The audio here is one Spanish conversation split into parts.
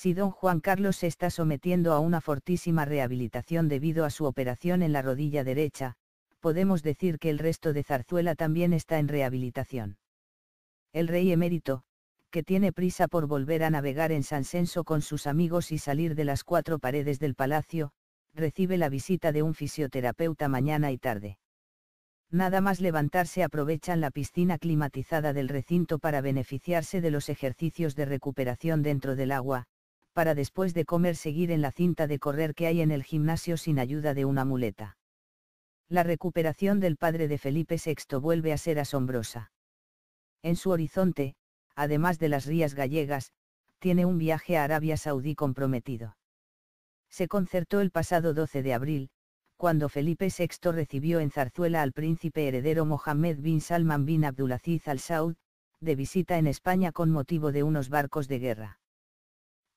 si don Juan Carlos se está sometiendo a una fortísima rehabilitación debido a su operación en la rodilla derecha, podemos decir que el resto de Zarzuela también está en rehabilitación. El rey emérito, que tiene prisa por volver a navegar en Sansenso con sus amigos y salir de las cuatro paredes del palacio, recibe la visita de un fisioterapeuta mañana y tarde. Nada más levantarse aprovechan la piscina climatizada del recinto para beneficiarse de los ejercicios de recuperación dentro del agua, para después de comer seguir en la cinta de correr que hay en el gimnasio sin ayuda de una muleta. La recuperación del padre de Felipe VI vuelve a ser asombrosa. En su horizonte, además de las rías gallegas, tiene un viaje a Arabia Saudí comprometido. Se concertó el pasado 12 de abril, cuando Felipe VI recibió en Zarzuela al príncipe heredero Mohammed bin Salman bin Abdulaziz al Saud, de visita en España con motivo de unos barcos de guerra.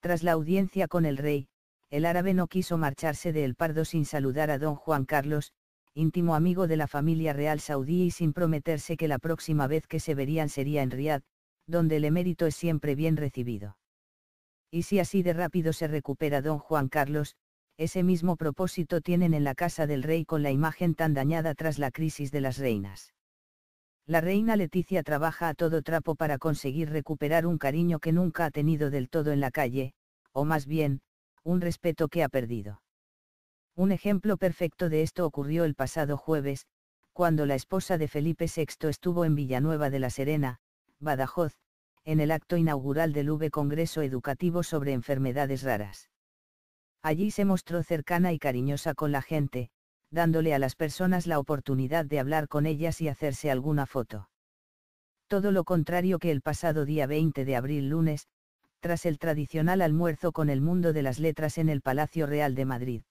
Tras la audiencia con el rey, el árabe no quiso marcharse de El Pardo sin saludar a don Juan Carlos, íntimo amigo de la familia real saudí y sin prometerse que la próxima vez que se verían sería en Riad, donde el emérito es siempre bien recibido. Y si así de rápido se recupera don Juan Carlos, ese mismo propósito tienen en la casa del rey con la imagen tan dañada tras la crisis de las reinas. La reina Leticia trabaja a todo trapo para conseguir recuperar un cariño que nunca ha tenido del todo en la calle, o más bien, un respeto que ha perdido. Un ejemplo perfecto de esto ocurrió el pasado jueves, cuando la esposa de Felipe VI estuvo en Villanueva de la Serena, Badajoz, en el acto inaugural del V Congreso Educativo sobre Enfermedades Raras. Allí se mostró cercana y cariñosa con la gente, dándole a las personas la oportunidad de hablar con ellas y hacerse alguna foto. Todo lo contrario que el pasado día 20 de abril lunes, tras el tradicional almuerzo con el mundo de las letras en el Palacio Real de Madrid.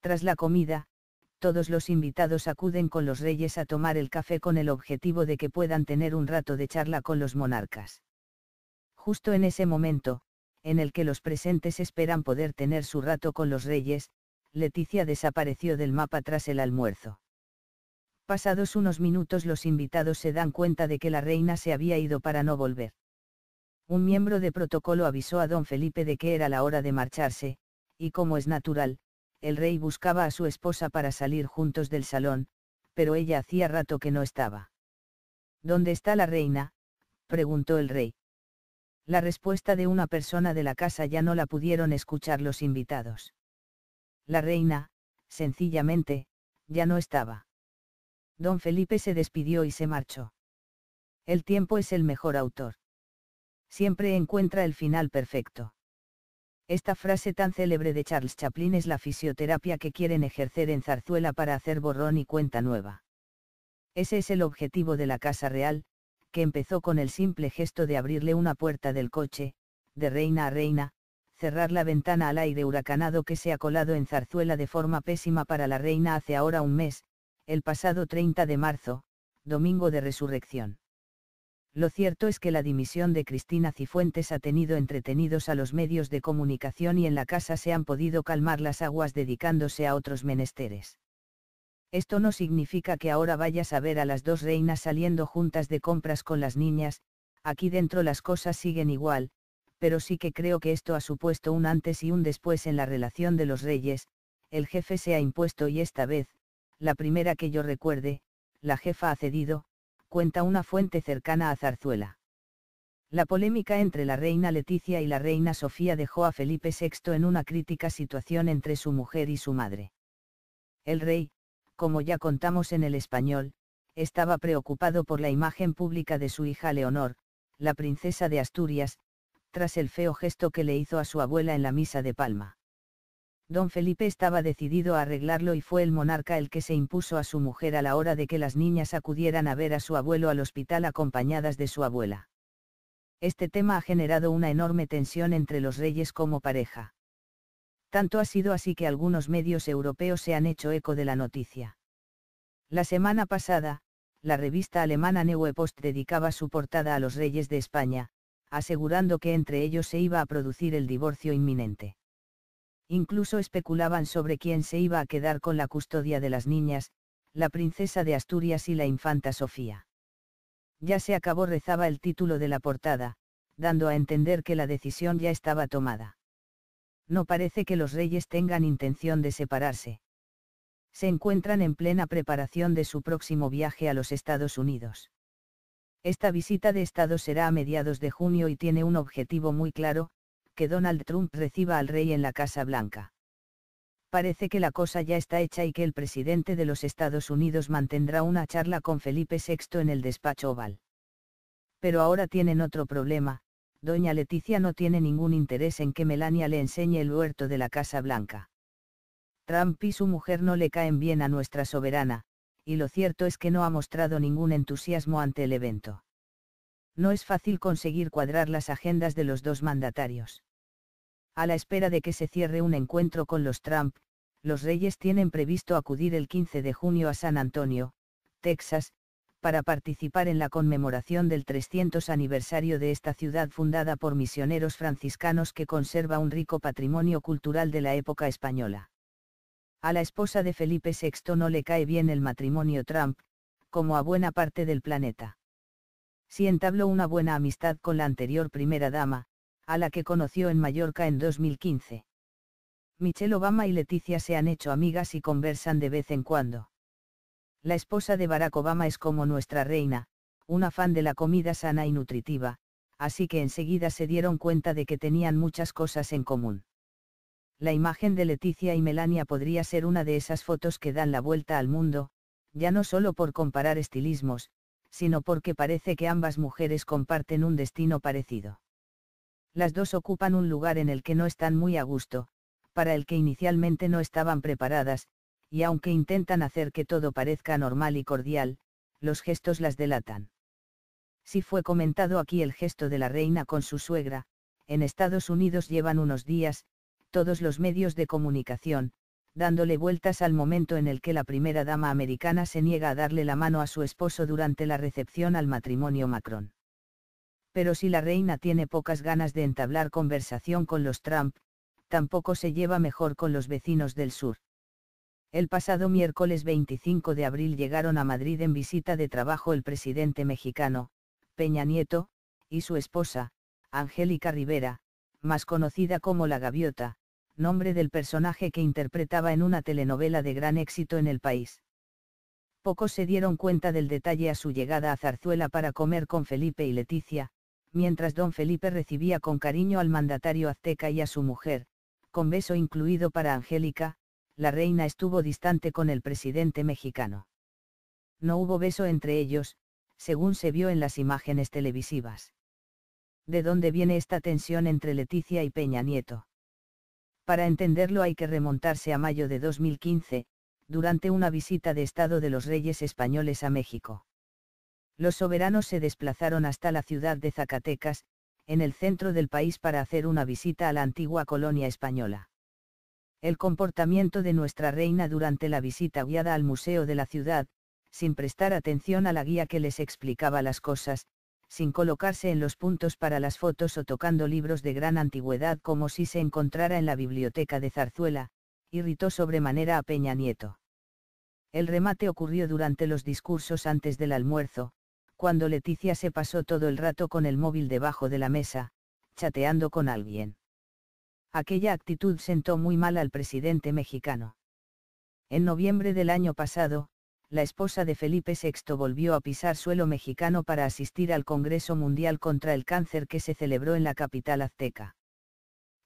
Tras la comida, todos los invitados acuden con los reyes a tomar el café con el objetivo de que puedan tener un rato de charla con los monarcas. Justo en ese momento, en el que los presentes esperan poder tener su rato con los reyes, Leticia desapareció del mapa tras el almuerzo. Pasados unos minutos los invitados se dan cuenta de que la reina se había ido para no volver un miembro de protocolo avisó a don Felipe de que era la hora de marcharse, y como es natural, el rey buscaba a su esposa para salir juntos del salón, pero ella hacía rato que no estaba. ¿Dónde está la reina? preguntó el rey. La respuesta de una persona de la casa ya no la pudieron escuchar los invitados. La reina, sencillamente, ya no estaba. Don Felipe se despidió y se marchó. El tiempo es el mejor autor siempre encuentra el final perfecto. Esta frase tan célebre de Charles Chaplin es la fisioterapia que quieren ejercer en Zarzuela para hacer borrón y cuenta nueva. Ese es el objetivo de la Casa Real, que empezó con el simple gesto de abrirle una puerta del coche, de reina a reina, cerrar la ventana al aire huracanado que se ha colado en Zarzuela de forma pésima para la reina hace ahora un mes, el pasado 30 de marzo, domingo de resurrección. Lo cierto es que la dimisión de Cristina Cifuentes ha tenido entretenidos a los medios de comunicación y en la casa se han podido calmar las aguas dedicándose a otros menesteres. Esto no significa que ahora vayas a ver a las dos reinas saliendo juntas de compras con las niñas, aquí dentro las cosas siguen igual, pero sí que creo que esto ha supuesto un antes y un después en la relación de los reyes, el jefe se ha impuesto y esta vez, la primera que yo recuerde, la jefa ha cedido, cuenta una fuente cercana a Zarzuela. La polémica entre la reina Leticia y la reina Sofía dejó a Felipe VI en una crítica situación entre su mujer y su madre. El rey, como ya contamos en el español, estaba preocupado por la imagen pública de su hija Leonor, la princesa de Asturias, tras el feo gesto que le hizo a su abuela en la misa de Palma. Don Felipe estaba decidido a arreglarlo y fue el monarca el que se impuso a su mujer a la hora de que las niñas acudieran a ver a su abuelo al hospital acompañadas de su abuela. Este tema ha generado una enorme tensión entre los reyes como pareja. Tanto ha sido así que algunos medios europeos se han hecho eco de la noticia. La semana pasada, la revista alemana Neue Post dedicaba su portada a los reyes de España, asegurando que entre ellos se iba a producir el divorcio inminente. Incluso especulaban sobre quién se iba a quedar con la custodia de las niñas, la princesa de Asturias y la infanta Sofía. Ya se acabó rezaba el título de la portada, dando a entender que la decisión ya estaba tomada. No parece que los reyes tengan intención de separarse. Se encuentran en plena preparación de su próximo viaje a los Estados Unidos. Esta visita de Estado será a mediados de junio y tiene un objetivo muy claro, que Donald Trump reciba al rey en la Casa Blanca. Parece que la cosa ya está hecha y que el presidente de los Estados Unidos mantendrá una charla con Felipe VI en el despacho Oval. Pero ahora tienen otro problema, doña Leticia no tiene ningún interés en que Melania le enseñe el huerto de la Casa Blanca. Trump y su mujer no le caen bien a nuestra soberana, y lo cierto es que no ha mostrado ningún entusiasmo ante el evento. No es fácil conseguir cuadrar las agendas de los dos mandatarios. A la espera de que se cierre un encuentro con los Trump, los Reyes tienen previsto acudir el 15 de junio a San Antonio, Texas, para participar en la conmemoración del 300 aniversario de esta ciudad fundada por misioneros franciscanos que conserva un rico patrimonio cultural de la época española. A la esposa de Felipe VI no le cae bien el matrimonio Trump, como a buena parte del planeta. Si entabló una buena amistad con la anterior primera dama, a la que conoció en Mallorca en 2015. Michelle Obama y Leticia se han hecho amigas y conversan de vez en cuando. La esposa de Barack Obama es como nuestra reina, una fan de la comida sana y nutritiva, así que enseguida se dieron cuenta de que tenían muchas cosas en común. La imagen de Leticia y Melania podría ser una de esas fotos que dan la vuelta al mundo, ya no solo por comparar estilismos, sino porque parece que ambas mujeres comparten un destino parecido. Las dos ocupan un lugar en el que no están muy a gusto, para el que inicialmente no estaban preparadas, y aunque intentan hacer que todo parezca normal y cordial, los gestos las delatan. Si fue comentado aquí el gesto de la reina con su suegra, en Estados Unidos llevan unos días, todos los medios de comunicación, dándole vueltas al momento en el que la primera dama americana se niega a darle la mano a su esposo durante la recepción al matrimonio Macron pero si la reina tiene pocas ganas de entablar conversación con los Trump, tampoco se lleva mejor con los vecinos del sur. El pasado miércoles 25 de abril llegaron a Madrid en visita de trabajo el presidente mexicano, Peña Nieto, y su esposa, Angélica Rivera, más conocida como La Gaviota, nombre del personaje que interpretaba en una telenovela de gran éxito en el país. Pocos se dieron cuenta del detalle a su llegada a Zarzuela para comer con Felipe y Leticia, mientras don Felipe recibía con cariño al mandatario azteca y a su mujer, con beso incluido para Angélica, la reina estuvo distante con el presidente mexicano. No hubo beso entre ellos, según se vio en las imágenes televisivas. ¿De dónde viene esta tensión entre Leticia y Peña Nieto? Para entenderlo hay que remontarse a mayo de 2015, durante una visita de Estado de los Reyes Españoles a México los soberanos se desplazaron hasta la ciudad de Zacatecas, en el centro del país para hacer una visita a la antigua colonia española. El comportamiento de nuestra reina durante la visita guiada al museo de la ciudad, sin prestar atención a la guía que les explicaba las cosas, sin colocarse en los puntos para las fotos o tocando libros de gran antigüedad como si se encontrara en la biblioteca de Zarzuela, irritó sobremanera a Peña Nieto. El remate ocurrió durante los discursos antes del almuerzo, cuando Leticia se pasó todo el rato con el móvil debajo de la mesa, chateando con alguien. Aquella actitud sentó muy mal al presidente mexicano. En noviembre del año pasado, la esposa de Felipe VI volvió a pisar suelo mexicano para asistir al Congreso Mundial contra el Cáncer que se celebró en la capital azteca.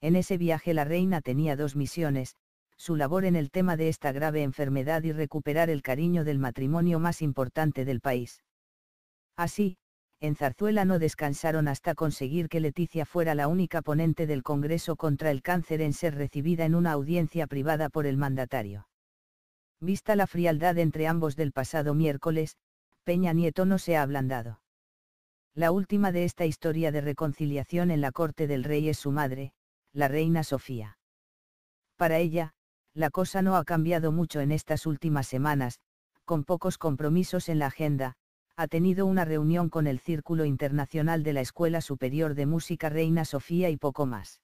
En ese viaje la reina tenía dos misiones, su labor en el tema de esta grave enfermedad y recuperar el cariño del matrimonio más importante del país. Así, en Zarzuela no descansaron hasta conseguir que Leticia fuera la única ponente del Congreso contra el cáncer en ser recibida en una audiencia privada por el mandatario. Vista la frialdad entre ambos del pasado miércoles, Peña Nieto no se ha ablandado. La última de esta historia de reconciliación en la corte del rey es su madre, la reina Sofía. Para ella, la cosa no ha cambiado mucho en estas últimas semanas, con pocos compromisos en la agenda, ha tenido una reunión con el Círculo Internacional de la Escuela Superior de Música Reina Sofía y poco más.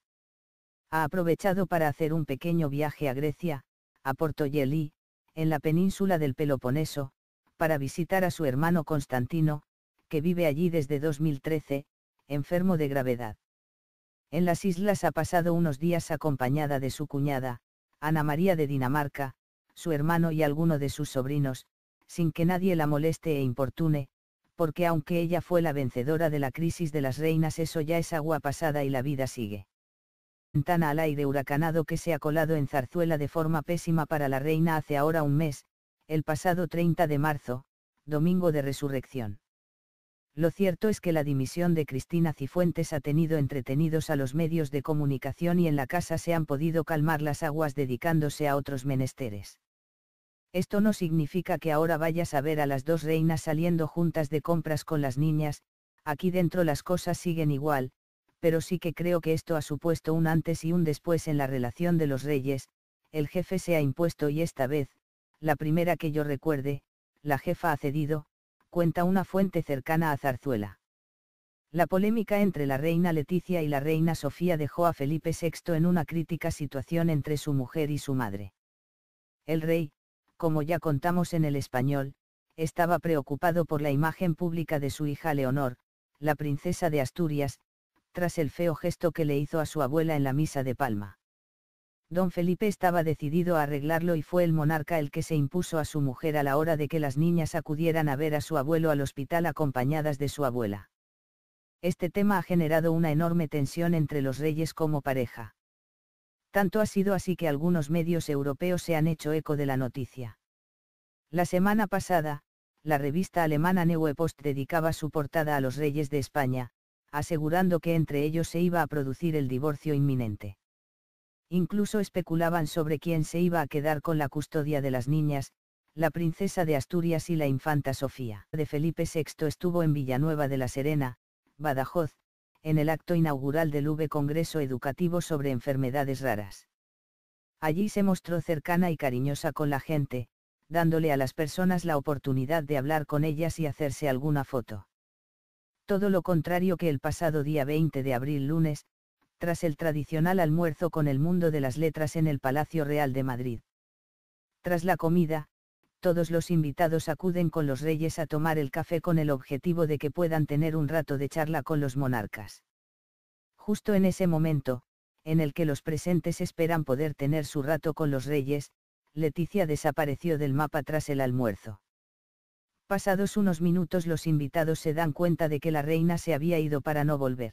Ha aprovechado para hacer un pequeño viaje a Grecia, a Porto Portoyelí, en la península del Peloponeso, para visitar a su hermano Constantino, que vive allí desde 2013, enfermo de gravedad. En las islas ha pasado unos días acompañada de su cuñada, Ana María de Dinamarca, su hermano y alguno de sus sobrinos, sin que nadie la moleste e importune, porque aunque ella fue la vencedora de la crisis de las reinas eso ya es agua pasada y la vida sigue. Tan al aire huracanado que se ha colado en Zarzuela de forma pésima para la reina hace ahora un mes, el pasado 30 de marzo, domingo de resurrección. Lo cierto es que la dimisión de Cristina Cifuentes ha tenido entretenidos a los medios de comunicación y en la casa se han podido calmar las aguas dedicándose a otros menesteres. Esto no significa que ahora vayas a ver a las dos reinas saliendo juntas de compras con las niñas, aquí dentro las cosas siguen igual, pero sí que creo que esto ha supuesto un antes y un después en la relación de los reyes, el jefe se ha impuesto y esta vez, la primera que yo recuerde, la jefa ha cedido, cuenta una fuente cercana a Zarzuela. La polémica entre la reina Leticia y la reina Sofía dejó a Felipe VI en una crítica situación entre su mujer y su madre. El rey, como ya contamos en el español, estaba preocupado por la imagen pública de su hija Leonor, la princesa de Asturias, tras el feo gesto que le hizo a su abuela en la misa de Palma. Don Felipe estaba decidido a arreglarlo y fue el monarca el que se impuso a su mujer a la hora de que las niñas acudieran a ver a su abuelo al hospital acompañadas de su abuela. Este tema ha generado una enorme tensión entre los reyes como pareja tanto ha sido así que algunos medios europeos se han hecho eco de la noticia. La semana pasada, la revista alemana Neue Post dedicaba su portada a los reyes de España, asegurando que entre ellos se iba a producir el divorcio inminente. Incluso especulaban sobre quién se iba a quedar con la custodia de las niñas, la princesa de Asturias y la infanta Sofía. De Felipe VI estuvo en Villanueva de la Serena, Badajoz, en el acto inaugural del V Congreso Educativo sobre Enfermedades Raras. Allí se mostró cercana y cariñosa con la gente, dándole a las personas la oportunidad de hablar con ellas y hacerse alguna foto. Todo lo contrario que el pasado día 20 de abril lunes, tras el tradicional almuerzo con el mundo de las letras en el Palacio Real de Madrid. Tras la comida, todos los invitados acuden con los reyes a tomar el café con el objetivo de que puedan tener un rato de charla con los monarcas. Justo en ese momento, en el que los presentes esperan poder tener su rato con los reyes, Leticia desapareció del mapa tras el almuerzo. Pasados unos minutos los invitados se dan cuenta de que la reina se había ido para no volver.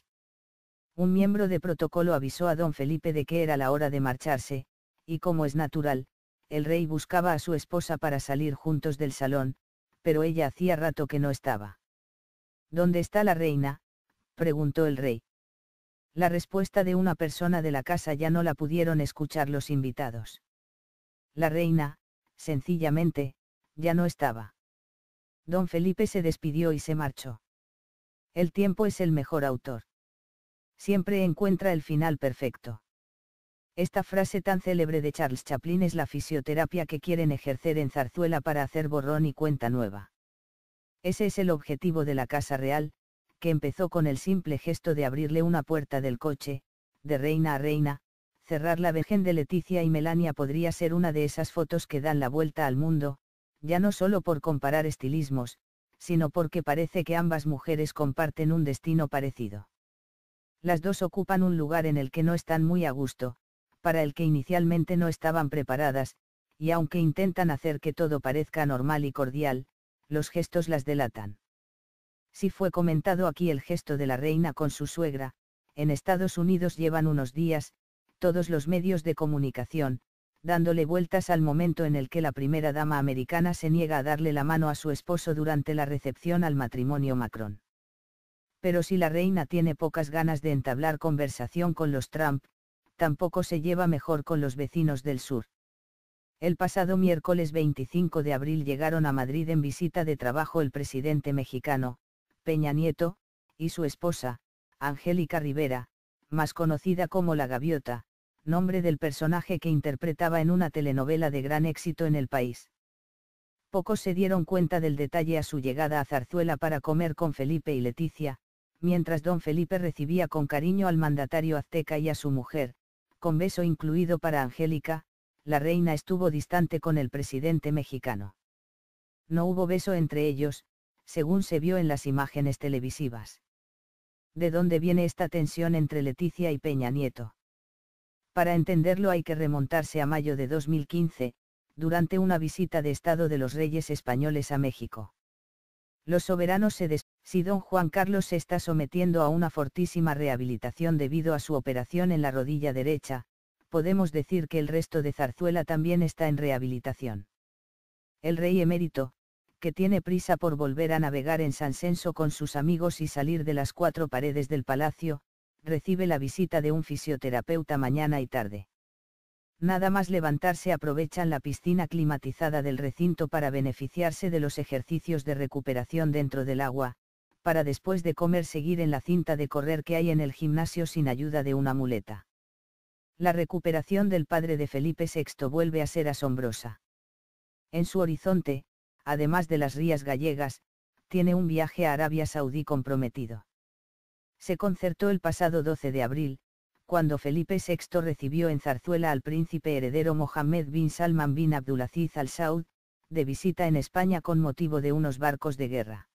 Un miembro de protocolo avisó a don Felipe de que era la hora de marcharse, y como es natural, el rey buscaba a su esposa para salir juntos del salón, pero ella hacía rato que no estaba. ¿Dónde está la reina? preguntó el rey. La respuesta de una persona de la casa ya no la pudieron escuchar los invitados. La reina, sencillamente, ya no estaba. Don Felipe se despidió y se marchó. El tiempo es el mejor autor. Siempre encuentra el final perfecto. Esta frase tan célebre de Charles Chaplin es la fisioterapia que quieren ejercer en Zarzuela para hacer borrón y cuenta nueva. Ese es el objetivo de la Casa Real, que empezó con el simple gesto de abrirle una puerta del coche, de reina a reina, cerrar la Virgen de Leticia y Melania podría ser una de esas fotos que dan la vuelta al mundo, ya no solo por comparar estilismos, sino porque parece que ambas mujeres comparten un destino parecido. Las dos ocupan un lugar en el que no están muy a gusto, para el que inicialmente no estaban preparadas, y aunque intentan hacer que todo parezca normal y cordial, los gestos las delatan. Si fue comentado aquí el gesto de la reina con su suegra, en Estados Unidos llevan unos días, todos los medios de comunicación, dándole vueltas al momento en el que la primera dama americana se niega a darle la mano a su esposo durante la recepción al matrimonio Macron. Pero si la reina tiene pocas ganas de entablar conversación con los Trump, tampoco se lleva mejor con los vecinos del sur. El pasado miércoles 25 de abril llegaron a Madrid en visita de trabajo el presidente mexicano, Peña Nieto, y su esposa, Angélica Rivera, más conocida como La Gaviota, nombre del personaje que interpretaba en una telenovela de gran éxito en el país. Pocos se dieron cuenta del detalle a su llegada a Zarzuela para comer con Felipe y Leticia, mientras don Felipe recibía con cariño al mandatario azteca y a su mujer, con beso incluido para Angélica, la reina estuvo distante con el presidente mexicano. No hubo beso entre ellos, según se vio en las imágenes televisivas. ¿De dónde viene esta tensión entre Leticia y Peña Nieto? Para entenderlo hay que remontarse a mayo de 2015, durante una visita de Estado de los Reyes Españoles a México. Los soberanos se si don Juan Carlos se está sometiendo a una fortísima rehabilitación debido a su operación en la rodilla derecha, podemos decir que el resto de Zarzuela también está en rehabilitación. El rey emérito, que tiene prisa por volver a navegar en Sansenso con sus amigos y salir de las cuatro paredes del palacio, recibe la visita de un fisioterapeuta mañana y tarde. Nada más levantarse aprovechan la piscina climatizada del recinto para beneficiarse de los ejercicios de recuperación dentro del agua, para después de comer seguir en la cinta de correr que hay en el gimnasio sin ayuda de una muleta. La recuperación del padre de Felipe VI vuelve a ser asombrosa. En su horizonte, además de las rías gallegas, tiene un viaje a Arabia Saudí comprometido. Se concertó el pasado 12 de abril, cuando Felipe VI recibió en Zarzuela al príncipe heredero Mohammed bin Salman bin Abdulaziz al Saud, de visita en España con motivo de unos barcos de guerra.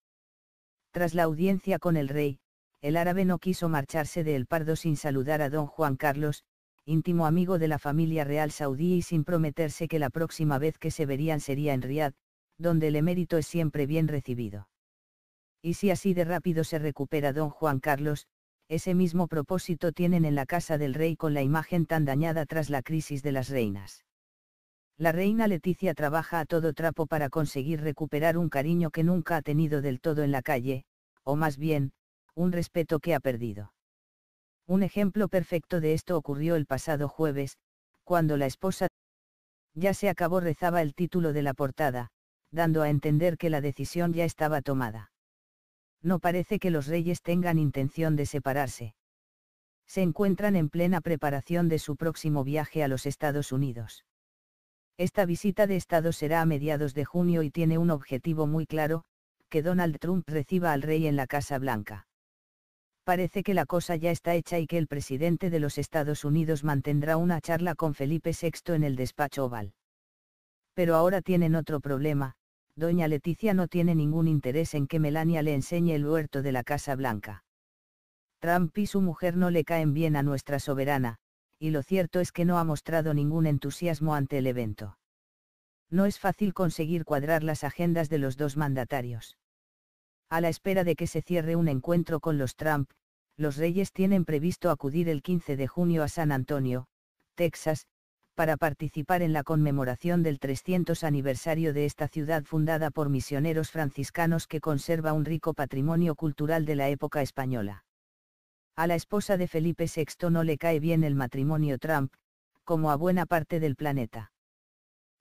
Tras la audiencia con el rey, el árabe no quiso marcharse de El Pardo sin saludar a don Juan Carlos, íntimo amigo de la familia real saudí y sin prometerse que la próxima vez que se verían sería en Riad, donde el emérito es siempre bien recibido. Y si así de rápido se recupera don Juan Carlos, ese mismo propósito tienen en la casa del rey con la imagen tan dañada tras la crisis de las reinas la reina Leticia trabaja a todo trapo para conseguir recuperar un cariño que nunca ha tenido del todo en la calle, o más bien, un respeto que ha perdido. Un ejemplo perfecto de esto ocurrió el pasado jueves, cuando la esposa ya se acabó rezaba el título de la portada, dando a entender que la decisión ya estaba tomada. No parece que los reyes tengan intención de separarse. Se encuentran en plena preparación de su próximo viaje a los Estados Unidos. Esta visita de Estado será a mediados de junio y tiene un objetivo muy claro, que Donald Trump reciba al rey en la Casa Blanca. Parece que la cosa ya está hecha y que el presidente de los Estados Unidos mantendrá una charla con Felipe VI en el despacho oval. Pero ahora tienen otro problema, doña Leticia no tiene ningún interés en que Melania le enseñe el huerto de la Casa Blanca. Trump y su mujer no le caen bien a nuestra soberana, y lo cierto es que no ha mostrado ningún entusiasmo ante el evento. No es fácil conseguir cuadrar las agendas de los dos mandatarios. A la espera de que se cierre un encuentro con los Trump, los Reyes tienen previsto acudir el 15 de junio a San Antonio, Texas, para participar en la conmemoración del 300 aniversario de esta ciudad fundada por misioneros franciscanos que conserva un rico patrimonio cultural de la época española. A la esposa de Felipe VI no le cae bien el matrimonio Trump, como a buena parte del planeta.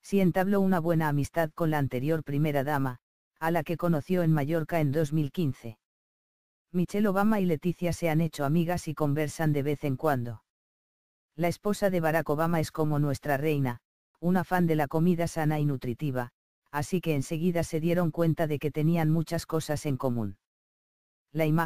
Si entabló una buena amistad con la anterior primera dama, a la que conoció en Mallorca en 2015. Michelle Obama y Leticia se han hecho amigas y conversan de vez en cuando. La esposa de Barack Obama es como nuestra reina, una fan de la comida sana y nutritiva, así que enseguida se dieron cuenta de que tenían muchas cosas en común. La imagen